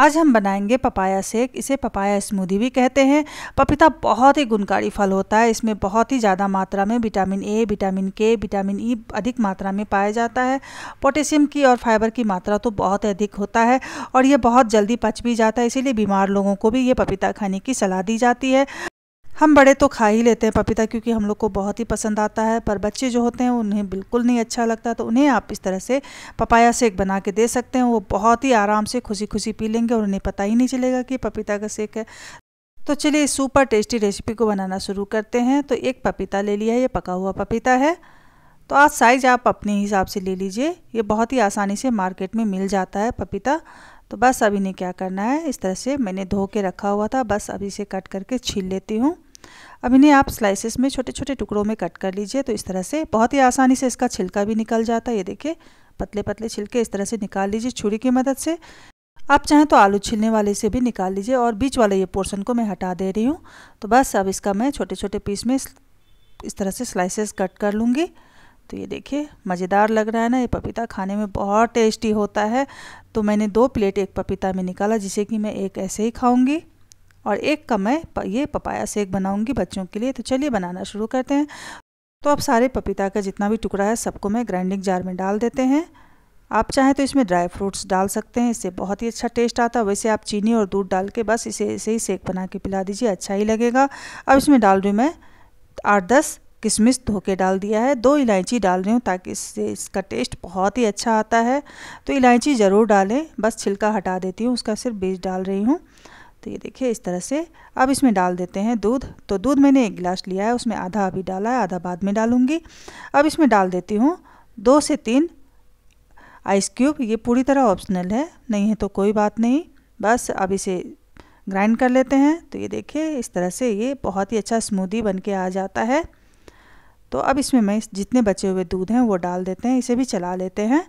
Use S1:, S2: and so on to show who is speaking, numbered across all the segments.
S1: आज हम बनाएंगे पपाया सेक इसे पपाया स्मूदी भी कहते हैं पपीता बहुत ही गुणकारी फल होता है इसमें बहुत ही ज़्यादा मात्रा में vitamin A vitamin K vitamin E अधिक मात्रा में पाया जाता है पोटेशियम की और फाइबर की मात्रा तो बहुत अधिक होता है और ये बहुत जल्दी पच भी जाता है इसीलिए बीमार लोगों को भी ये पपीता खाने की सलाह दी जाती है हम बड़े तो खा ही लेते हैं पपीता क्योंकि हम लोग को बहुत ही पसंद आता है पर बच्चे जो होते हैं उन्हें बिल्कुल नहीं अच्छा लगता तो उन्हें आप इस तरह से पपाया सेक बना के दे सकते हैं वो बहुत ही आराम से खुशी खुशी पी लेंगे और उन्हें पता ही नहीं चलेगा कि पपीता का सेक है तो चलिए इस सुपर टेस्टी रेसिपी को बनाना शुरू करते हैं तो एक पपीता ले लिया है ये पका हुआ पपीता है तो आज साइज आप अपने हिसाब से ले लीजिए ये बहुत ही आसानी से मार्केट में मिल जाता है पपीता तो बस अभी ने क्या करना है इस तरह से मैंने धो के रखा हुआ था बस अभी इसे कट करके छील लेती हूँ अब इन्हें आप स्लाइसेस में छोटे छोटे टुकड़ों में कट कर लीजिए तो इस तरह से बहुत ही आसानी से इसका छिलका भी निकल जाता है ये देखिए पतले पतले छिलके इस तरह से निकाल लीजिए छुरी की मदद से आप चाहें तो आलू छिलने वाले से भी निकाल लीजिए और बीच वाले ये पोर्शन को मैं हटा दे रही हूँ तो बस अब इसका मैं छोटे छोटे पीस में इस तरह से स्लाइसेस कट कर लूँगी तो ये देखिए मज़ेदार लग रहा है ना ये पपीता खाने में बहुत टेस्टी होता है तो मैंने दो प्लेट एक पपीता में निकाला जिसे कि मैं एक ऐसे ही खाऊँगी और एक का मैं ये पपाया सेक बनाऊंगी बच्चों के लिए तो चलिए बनाना शुरू करते हैं तो अब सारे पपीता का जितना भी टुकड़ा है सबको मैं ग्राइंडिंग जार में डाल देते हैं आप चाहें तो इसमें ड्राई फ्रूट्स डाल सकते हैं इससे बहुत ही अच्छा टेस्ट आता है वैसे आप चीनी और दूध डाल के बस इसे ऐसे ही सेक बना के पिला दीजिए अच्छा ही लगेगा अब इसमें डाल रही हूँ मैं आठ दस किशमिश धो के डाल दिया है दो इलायची डाल रही हूँ ताकि इससे इसका टेस्ट बहुत ही अच्छा आता है तो इलायची ज़रूर डालें बस छिलका हटा देती हूँ उसका सिर्फ बीज डाल रही हूँ तो ये देखिए इस तरह से अब इसमें डाल देते हैं दूध तो दूध मैंने एक गिलास लिया है उसमें आधा अभी डाला है आधा बाद में डालूंगी अब इसमें डाल देती हूँ दो से तीन आइस क्यूब ये पूरी तरह ऑप्शनल है नहीं है तो कोई बात नहीं बस अब इसे ग्राइंड कर लेते हैं तो ये देखिए इस तरह से ये बहुत ही अच्छा स्मूदी बन के आ जाता है तो अब इसमें मैं जितने बचे हुए दूध हैं वो डाल देते हैं इसे भी चला लेते हैं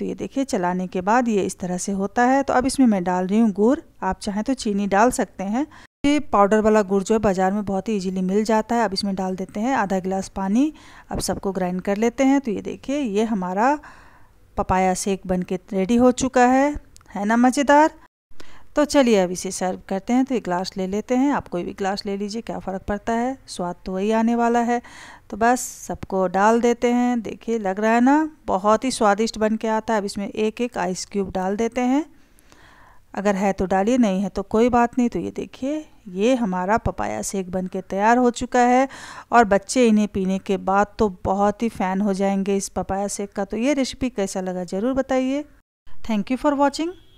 S1: तो ये देखिए चलाने के बाद ये इस तरह से होता है तो अब इसमें मैं डाल रही हूँ गुड़ आप चाहें तो चीनी डाल सकते हैं ये पाउडर वाला गुड़ जो है बाज़ार में बहुत ही इजीली मिल जाता है अब इसमें डाल देते हैं आधा गिलास पानी अब सबको ग्राइंड कर लेते हैं तो ये देखिए ये हमारा पपाया सेक बन के रेडी हो चुका है है ना मज़ेदार तो चलिए अब इसे सर्व करते हैं तो एक ग्लास ले लेते हैं आप कोई भी ग्लास ले लीजिए क्या फ़र्क पड़ता है स्वाद तो वही आने वाला है तो बस सबको डाल देते हैं देखिए लग रहा है ना बहुत ही स्वादिष्ट बन के आता है अब इसमें एक एक आइस क्यूब डाल देते हैं अगर है तो डालिए नहीं है तो कोई बात नहीं तो ये देखिए ये हमारा पपाया सेक बन के तैयार हो चुका है और बच्चे इन्हें पीने के बाद तो बहुत ही फ़ैन हो जाएंगे इस पपाया सेक का तो ये रेसिपी कैसा लगा ज़रूर बताइए थैंक यू फॉर वॉचिंग